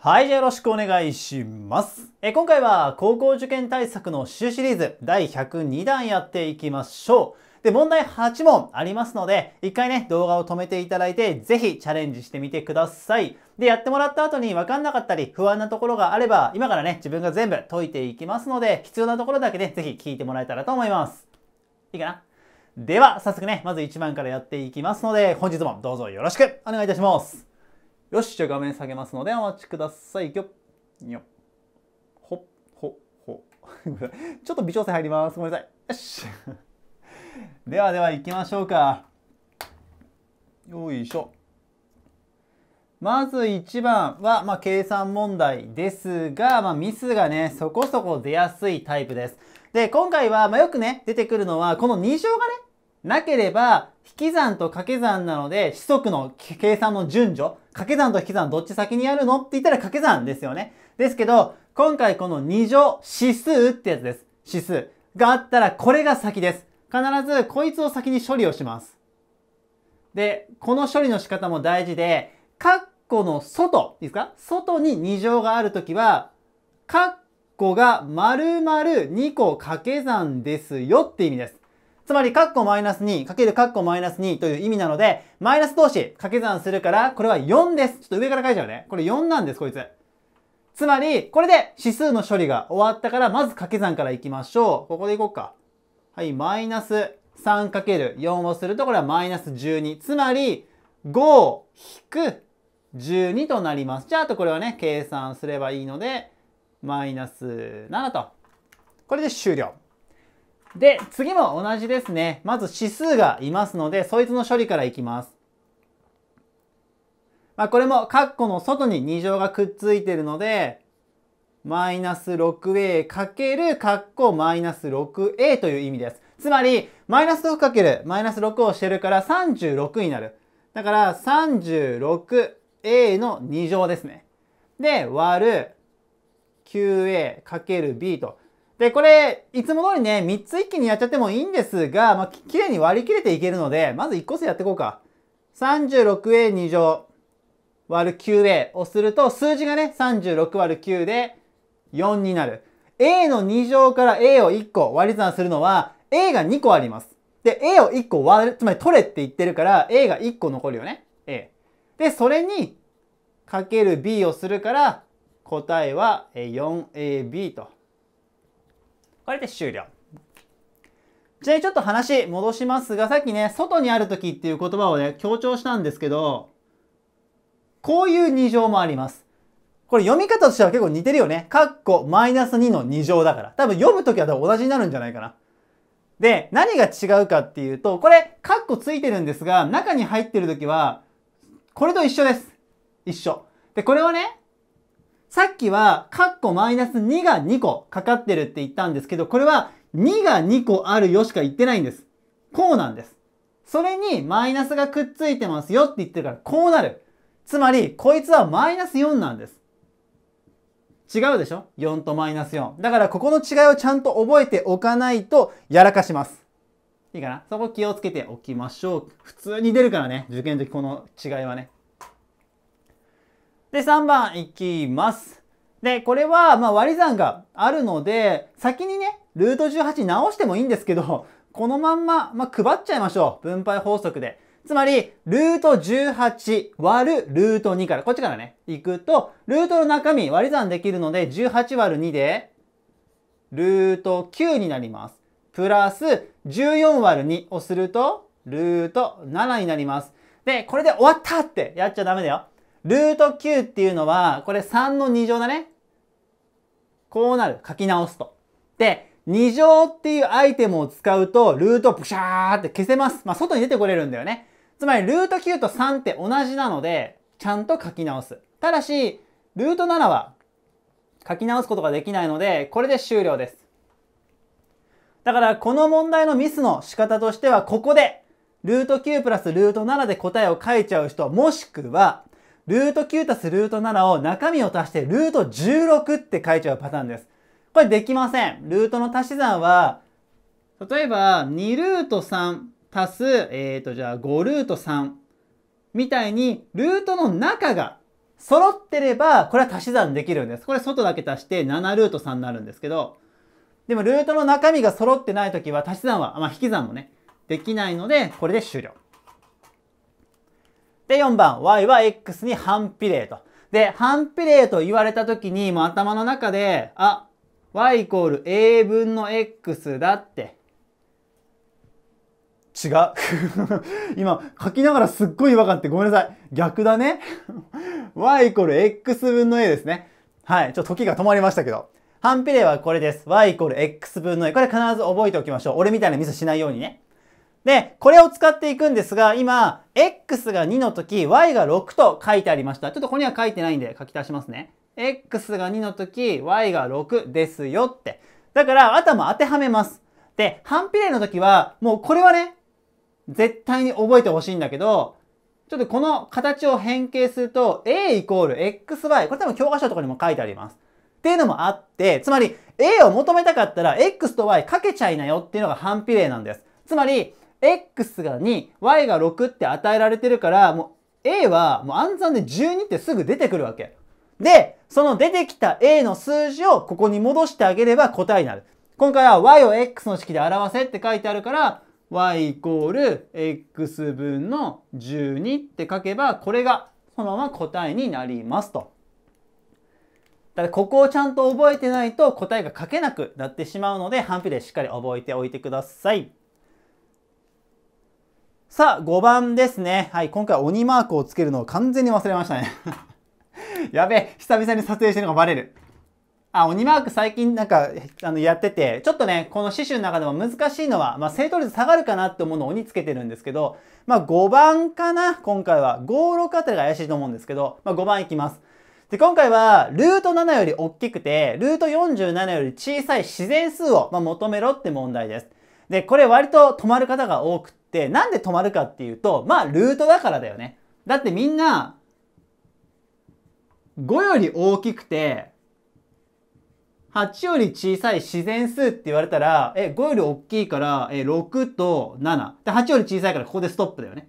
はい、じゃあよろしくお願いします。え今回は高校受験対策の週シリーズ第102弾やっていきましょう。で、問題8問ありますので、一回ね、動画を止めていただいて、ぜひチャレンジしてみてください。で、やってもらった後に分かんなかったり、不安なところがあれば、今からね、自分が全部解いていきますので、必要なところだけね、ぜひ聞いてもらえたらと思います。いいかなでは、早速ね、まず1番からやっていきますので、本日もどうぞよろしくお願いいたします。よし、じゃあ画面下げますのでお待ちください。よっ、よほっ、ほっ、ほ。ちょっと微調整入ります。ごめんなさい。よし。ではでは行きましょうか。よいしょ。まず1番は、まあ、計算問題ですが、まあ、ミスがね、そこそこ出やすいタイプです。で、今回は、まあ、よくね、出てくるのは、この2乗がね、なければ、引き算と掛け算なので、四則の計算の順序、掛け算と引き算どっち先にやるのって言ったら掛け算ですよね。ですけど、今回この2乗指数ってやつです。指数があったらこれが先です。必ずこいつを先に処理をします。で、この処理の仕方も大事で、カッコの外、いいですか外に2乗があるときは、カッコが丸々2個掛け算ですよって意味です。つまり、カッコマイナス2かけるカッコマイナス2という意味なので、マイナス同士掛け算するから、これは4です。ちょっと上から書いちゃうね。これ4なんです、こいつ。つまり、これで指数の処理が終わったから、まず掛け算からいきましょう。ここでいこうか。はい、マイナス3る4をすると、これはマイナス12。つまり、5引く12となります。じゃあ、あとこれはね、計算すればいいので、マイナス7と。これで終了。で、次も同じですね。まず指数がいますので、そいつの処理からいきます。まあ、これも括弧の外に2乗がくっついてるので、マイナス 6a かける括弧マイナス 6a という意味です。つまり、マイナス6かけるマイナス6をしてるから36になる。だから 36a の2乗ですね。で、割る 9a かける b と。で、これ、いつも通りね、3つ一気にやっちゃってもいいんですが、まあ、綺麗に割り切れていけるので、まず1個ずつやっていこうか。36a2 乗割る 9a をすると、数字がね、36割る9で4になる。a の2乗から a を1個割り算するのは、a が2個あります。で、a を1個割る、つまり取れって言ってるから、a が1個残るよね。a。で、それに、かける b をするから、答えは 4ab と。これで終了。ちなみにちょっと話戻しますが、さっきね、外にある時っていう言葉をね、強調したんですけど、こういう2乗もあります。これ読み方としては結構似てるよね。カッコマイナス2の2乗だから。多分読むときは同じになるんじゃないかな。で、何が違うかっていうと、これ、カッコついてるんですが、中に入ってるときは、これと一緒です。一緒。で、これはね、さっきは、カッコマイナス2が2個かかってるって言ったんですけど、これは2が2個あるよしか言ってないんです。こうなんです。それにマイナスがくっついてますよって言ってるから、こうなる。つまり、こいつはマイナス4なんです。違うでしょ ?4 とマイナス4。だからここの違いをちゃんと覚えておかないとやらかします。いいかなそこ気をつけておきましょう。普通に出るからね。受験時この違いはね。で、3番いきます。で、これは、ま割り算があるので、先にね、ルート18直してもいいんですけど、このまんま、ま配っちゃいましょう。分配法則で。つまり、ルート18割るルート2から、こっちからね、行くと、ルートの中身割り算できるので、18割る2で、ルート9になります。プラス、14割る2をすると、ルート7になります。で、これで終わったってやっちゃダメだよ。ルート9っていうのは、これ3の2乗だね。こうなる。書き直すと。で、2乗っていうアイテムを使うと、ルートプシャーって消せます。まあ、外に出てこれるんだよね。つまり、ルート9と3って同じなので、ちゃんと書き直す。ただし、ルート7は書き直すことができないので、これで終了です。だから、この問題のミスの仕方としては、ここで、ルート9プラスルート7で答えを書いちゃう人、もしくは、ルート9たすルート7を中身を足してルート16って書いちゃうパターンです。これできません。ルートの足し算は、例えば2ルート3たす、えっ、ー、と、じゃあ5ルート3みたいに、ルートの中が揃ってれば、これは足し算できるんです。これ外だけ足して7ルート3になるんですけど、でもルートの中身が揃ってないときは足し算は、まあ、引き算もね、できないので、これで終了。で、4番、y は x に反比例と。で、反比例と言われた時に、もう頭の中で、あ、y イコール a 分の x だって。違う。今、書きながらすっごい違和感ってごめんなさい。逆だね。y イコール x 分の a ですね。はい。ちょっと時が止まりましたけど。反比例はこれです。y イコール x 分の a。これ必ず覚えておきましょう。俺みたいなミスしないようにね。で、これを使っていくんですが、今、x が2の時、y が6と書いてありました。ちょっとここには書いてないんで書き足しますね。x が2の時、y が6ですよって。だから、頭当てはめます。で、反比例の時は、もうこれはね、絶対に覚えてほしいんだけど、ちょっとこの形を変形すると、a イコール xy、これ多分教科書とかにも書いてあります。っていうのもあって、つまり a を求めたかったら x と y かけちゃいなよっていうのが反比例なんです。つまり、x が2、y が6って与えられてるから、もう a はもう暗算で12ってすぐ出てくるわけ。で、その出てきた a の数字をここに戻してあげれば答えになる。今回は y を x の式で表せって書いてあるから、y イコール x 分の12って書けば、これがそのまま答えになりますと。だからここをちゃんと覚えてないと答えが書けなくなってしまうので、反比例しっかり覚えておいてください。さあ、5番ですね。はい、今回鬼マークをつけるのを完全に忘れましたね。やべえ、久々に撮影してるのがバレる。あ、鬼マーク最近なんか、あの、やってて、ちょっとね、この刺繍の中でも難しいのは、まあ、正答率下がるかなって思うのを鬼つけてるんですけど、まあ、5番かな今回は。5、6あたりが怪しいと思うんですけど、まあ、5番いきます。で、今回は、ルート7より大きくて、ルート47より小さい自然数を、ま求めろって問題です。で、これ割と止まる方が多くで、なんで止まるかっていうと、まあ、ルートだからだよね。だってみんな、5より大きくて、8より小さい自然数って言われたら、え、5より大きいから、え、6と7。で、8より小さいからここでストップだよね。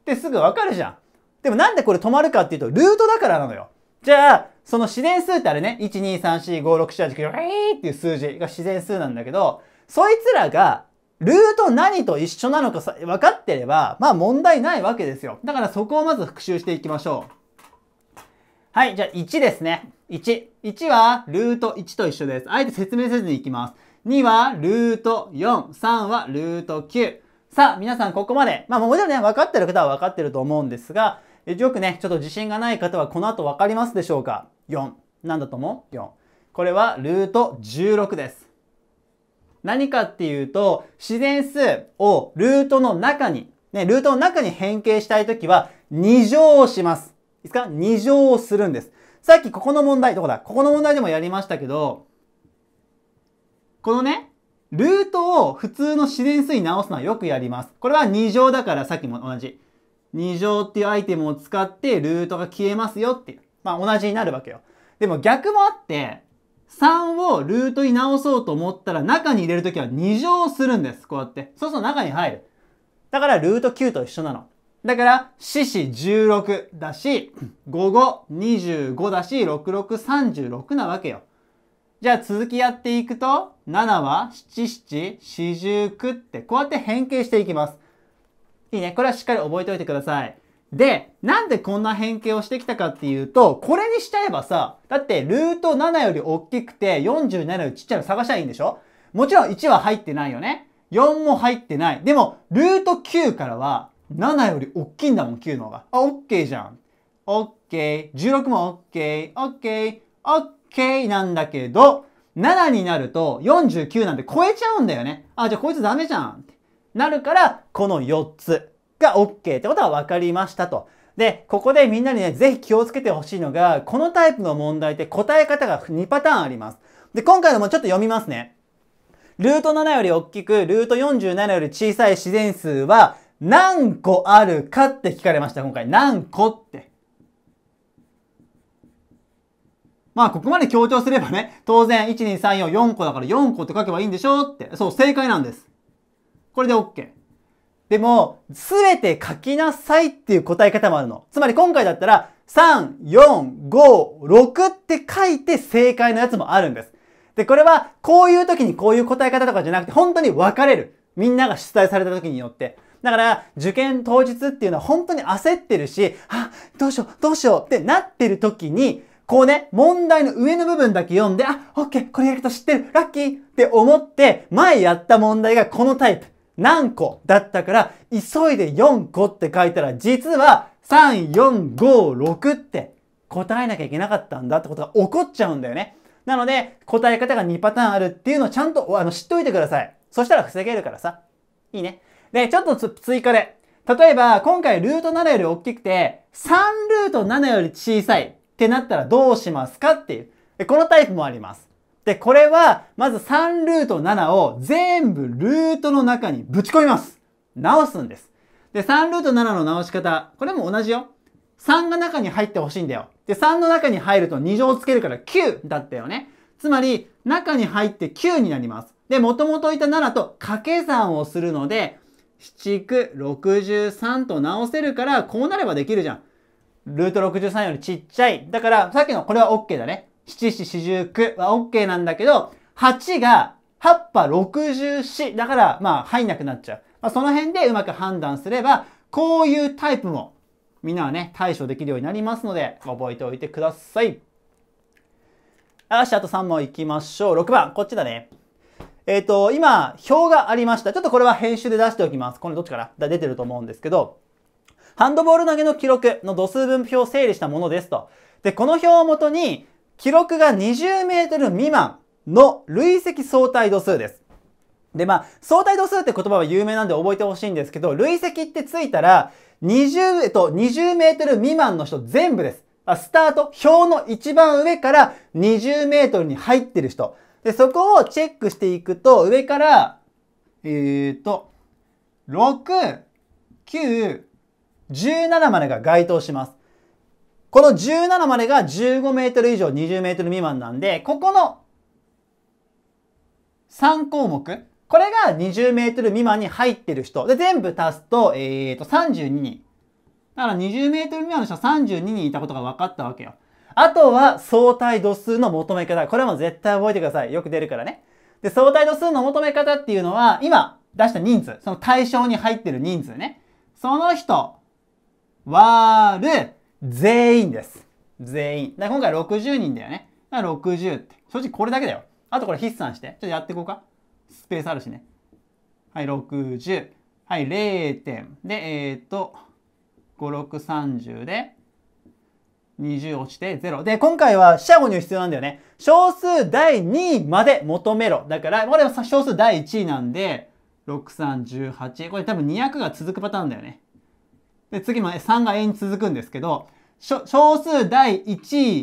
ってすぐわかるじゃん。でもなんでこれ止まるかっていうと、ルートだからなのよ。じゃあ、その自然数ってあれね、1、2、3、4、5、6、7、8、9、えっていう数字が自然数なんだけど、そいつらがルート何と一緒なのかさ分かってれば、まあ問題ないわけですよ。だからそこをまず復習していきましょう。はい、じゃあ1ですね。1。1はルート1と一緒です。あえて説明せずにいきます。2はルート4。3はルート9。さあ、皆さんここまで。まあもちろんね、分かってる方は分かってると思うんですが、よくね、ちょっと自信がない方はこの後分かりますでしょうか ?4。なんだと思う ?4。これはルート16です。何かっていうと、自然数をルートの中に、ね、ルートの中に変形したいときは、2乗をします。いいですか ?2 乗をするんです。さっきここの問題、どこだここの問題でもやりましたけど、このね、ルートを普通の自然数に直すのはよくやります。これは2乗だからさっきも同じ。2乗っていうアイテムを使ってルートが消えますよっていう。まあ同じになるわけよ。でも逆もあって、3をルートに直そうと思ったら中に入れるときは2乗するんです。こうやって。そうすると中に入る。だからルート9と一緒なの。だから、四四16だし、五五25だし、六六36なわけよ。じゃあ続きやっていくと、7は七七四十九ってこうやって変形していきます。いいね。これはしっかり覚えておいてください。で、なんでこんな変形をしてきたかっていうと、これにしちゃえばさ、だってルート7より大きくて47よりちっちゃいの探したらいいんでしょもちろん1は入ってないよね。4も入ってない。でも、ルート9からは7より大きいんだもん、9の方が。あ、OK じゃん。OK。16も OK。OK。OK なんだけど、7になると49なんて超えちゃうんだよね。あ、じゃあこいつダメじゃん。ってなるから、この4つ。が OK ってことは分かりましたと。で、ここでみんなにね、ぜひ気をつけてほしいのが、このタイプの問題って答え方が2パターンあります。で、今回のもちょっと読みますね。ルート7より大きく、ルート47より小さい自然数は何個あるかって聞かれました、今回。何個って。まあ、ここまで強調すればね、当然、1、2、3、4、4個だから4個って書けばいいんでしょって。そう、正解なんです。これで OK。でも、すべて書きなさいっていう答え方もあるの。つまり今回だったら、3、4、5、6って書いて正解のやつもあるんです。で、これは、こういう時にこういう答え方とかじゃなくて、本当に分かれる。みんなが出題された時によって。だから、受験当日っていうのは本当に焦ってるし、あ、どうしよう、どうしようってなってる時に、こうね、問題の上の部分だけ読んで、あ、オッケー、これやると知ってる、ラッキーって思って、前やった問題がこのタイプ。何個だったから、急いで4個って書いたら、実は3、4、5、6って答えなきゃいけなかったんだってことが起こっちゃうんだよね。なので、答え方が2パターンあるっていうのをちゃんとあの知っといてください。そしたら防げるからさ。いいね。で、ちょっと追加で。例えば、今回ルート7より大きくて、3ルート7より小さいってなったらどうしますかっていう。このタイプもあります。で、これは、まず3ルート7を全部ルートの中にぶち込みます。直すんです。で、3ルート7の直し方、これも同じよ。3が中に入ってほしいんだよ。で、3の中に入ると2乗つけるから9だったよね。つまり、中に入って9になります。で、もともといた7と掛け算をするので、7区63と直せるから、こうなればできるじゃん。ルート63よりちっちゃい。だから、さっきのこれは OK だね。七四四十九は OK なんだけど、八が八波十四だからまあ入んなくなっちゃう。まあ、その辺でうまく判断すれば、こういうタイプもみんなはね、対処できるようになりますので、覚えておいてください。よし、あと3問いきましょう。6番、こっちだね。えっ、ー、と、今、表がありました。ちょっとこれは編集で出しておきます。これどっちから出てると思うんですけど、ハンドボール投げの記録の度数分表を整理したものですと。で、この表をもとに、記録が2 0ル未満の累積相対度数です。で、まあ、相対度数って言葉は有名なんで覚えてほしいんですけど、累積ってついたら、20、えっと、20メートル未満の人全部です。あスタート、表の一番上から20メートルに入ってる人。で、そこをチェックしていくと、上から、えー、っと、6、9、17までが該当します。この17までが15メートル以上20メートル未満なんで、ここの3項目、これが20メートル未満に入ってる人。で、全部足すと、えーと、32人。だから20メートル未満の人は32人いたことが分かったわけよ。あとは相対度数の求め方。これも絶対覚えてください。よく出るからね。で、相対度数の求め方っていうのは、今出した人数、その対象に入ってる人数ね。その人、割る、全員です。全員。だ今回60人だよね。だから60って。正直これだけだよ。あとこれ筆算して。ちょっとやっていこうか。スペースあるしね。はい、60。はい、0点。で、えっ、ー、と、5630で、20落ちて0。で、今回は四捨五入必要なんだよね。小数第2位まで求めろ。だから、これは小数第1位なんで、6318。これ多分200が続くパターンだよね。で、次も、ね、3が永遠に続くんですけど、小数第1位、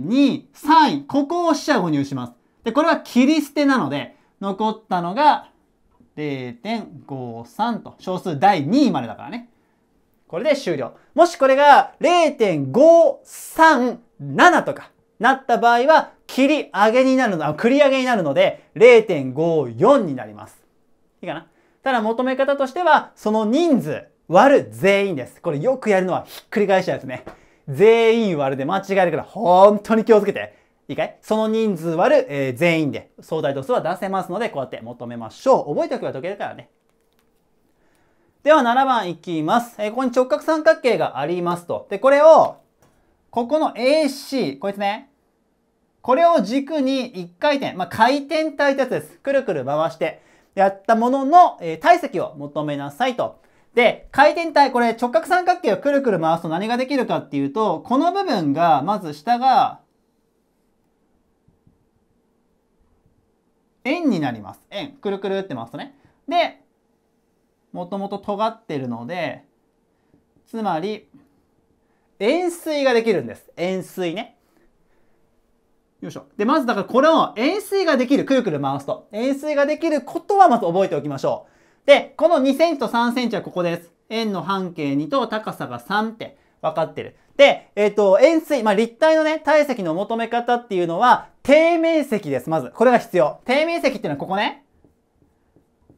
2位、3位、ここを四捨五入します。で、これは切り捨てなので、残ったのが0.53と、小数第2位までだからね。これで終了。もしこれが0.537とかなった場合は、切り上げになるの、繰り上げになるので、0.54になります。いいかなただ求め方としては、その人数割る全員です。これよくやるのはひっくり返したやつね。全員割るで間違えるから本当に気をつけて。いいかいその人数割る、えー、全員で相対度数は出せますので、こうやって求めましょう。覚えておけば解けるからね。では7番いきます。えー、ここに直角三角形がありますと。で、これを、ここの AC、こいつね。これを軸に1回転、まあ、回転体ってやつです。くるくる回してやったものの、えー、体積を求めなさいと。で、回転体、これ直角三角形をくるくる回すと何ができるかっていうと、この部分が、まず下が、円になります。円。くるくるって回すとね。で、もともと尖ってるので、つまり、円錐ができるんです。円錐ね。よいしょ。で、まずだからこれを円錐ができる。くるくる回すと。円錐ができることはまず覚えておきましょう。で、この2センチと3センチはここです。円の半径2と高さが3って分かってる。で、えっ、ー、と、円錐、まあ、立体のね、体積の求め方っていうのは、底面積です。まず、これが必要。底面積っていうのはここね。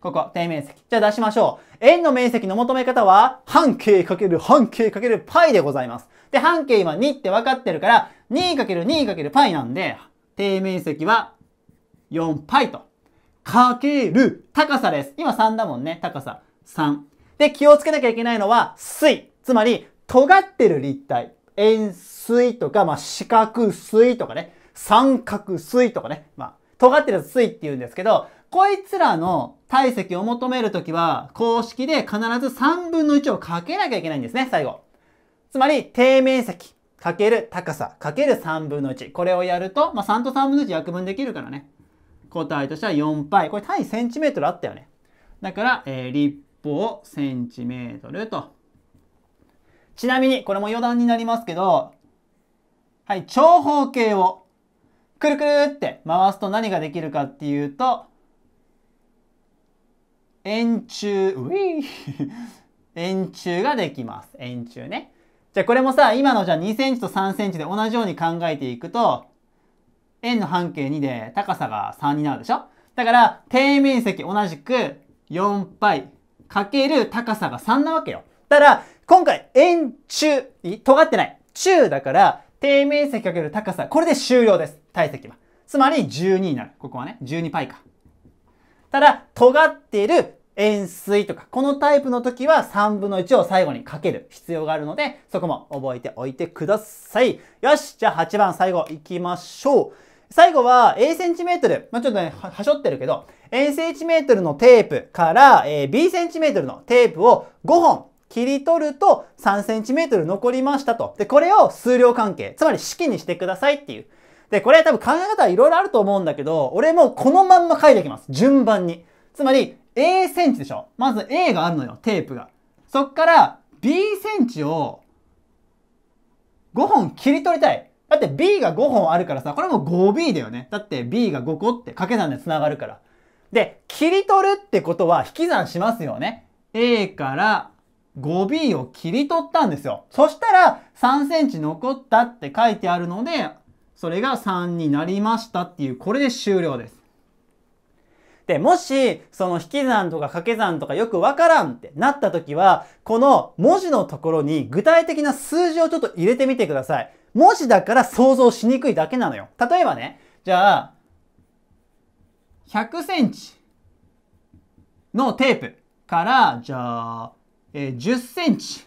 ここ、底面積。じゃあ出しましょう。円の面積の求め方は、半径かける半径かける π でございます。で、半径今2って分かってるから、2×2×π なんで、底面積は 4π とかける高さです。今3だもんね。高さ3。で、気をつけなきゃいけないのは水。つまり、尖ってる立体。円錐とか、まあ、四角錐とかね。三角錐とかね。まあ、尖ってる錐って言うんですけど、こいつらの体積を求めるときは、公式で必ず3分の1をかけなきゃいけないんですね、最後。つまり、底面積かける高さかける3分の1。これをやると、まあ、3と3分の1約分できるからね。答えとしては 4π。これ単位センチメートルあったよね。だから、えー、立方センチメートルと。ちなみに、これも余談になりますけど、はい、長方形をくるくるって回すと何ができるかっていうと、円柱、ウィー 円柱ができます。円柱ね。じゃあこれもさ、今のじゃあ2センチと3センチで同じように考えていくと、円の半径2で高さが3になるでしょだから、底面積同じく 4π かける高さが3なわけよ。ただ今回、円中、尖ってない。中だから、底面積かける高さ、これで終了です。体積は。つまり12になる。ここはね、12π か。ただ、尖っている円錐とか、このタイプの時は3分の1を最後にかける必要があるので、そこも覚えておいてください。よしじゃあ8番最後行きましょう。最後は、A センチメートル。まあ、ちょっとね、はしょってるけど、A センチメートルのテープから、えー、B センチメートルのテープを5本切り取ると3センチメートル残りましたと。で、これを数量関係、つまり式にしてくださいっていう。で、これ多分考え方はいろいろあると思うんだけど、俺もこのまんま書いていきます。順番に。つまり、A センチでしょまず A があるのよ、テープが。そっから B センチを5本切り取りたい。だって B が5本あるからさ、これも 5B だよね。だって B が5個って掛け算で繋がるから。で、切り取るってことは引き算しますよね。A から 5B を切り取ったんですよ。そしたら3センチ残ったって書いてあるので、それが3になりましたっていう、これで終了です。で、もし、その引き算とか掛け算とかよくわからんってなった時は、この文字のところに具体的な数字をちょっと入れてみてください。文字だから想像しにくいだけなのよ。例えばね、じゃあ、100センチのテープから、じゃあ、えー、10センチ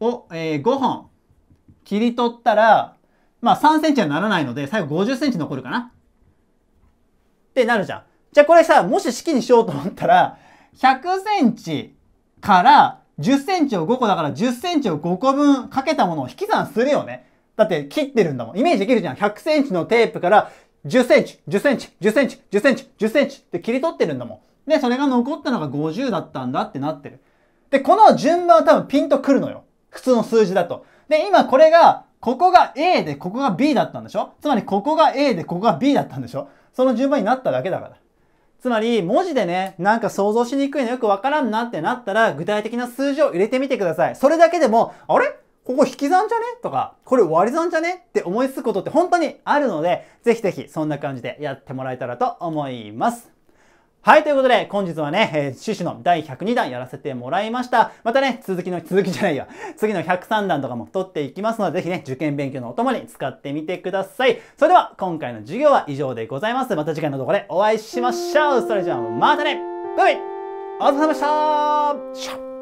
を、えー、5本切り取ったら、まあ3センチはならないので、最後50センチ残るかな。ってなるじゃん。じゃあこれさ、もし式にしようと思ったら、100センチから10センチを5個だから10センチを5個分かけたものを引き算するよね。だって切ってるんだもん。イメージできるじゃん。100センチのテープから10センチ、10センチ、10センチ、10センチ、10センチって切り取ってるんだもん。で、それが残ったのが50だったんだってなってる。で、この順番は多分ピンとくるのよ。普通の数字だと。で、今これが、ここが A でここが B だったんでしょつまりここが A でここが B だったんでしょその順番になっただけだから。つまり、文字でね、なんか想像しにくいのよくわからんなってなったら、具体的な数字を入れてみてください。それだけでも、あれここ引き算じゃねとか、これ割り算じゃねって思いつくことって本当にあるので、ぜひぜひそんな感じでやってもらえたらと思います。はい、ということで、本日はね、えー、趣旨の第102弾やらせてもらいました。またね、続きの、続きじゃないよ。次の103弾とかも取っていきますので、ぜひね、受験勉強のお供に使ってみてください。それでは、今回の授業は以上でございます。また次回の動画でお会いしましょう。それじゃあ、またねバイバイありがとうございました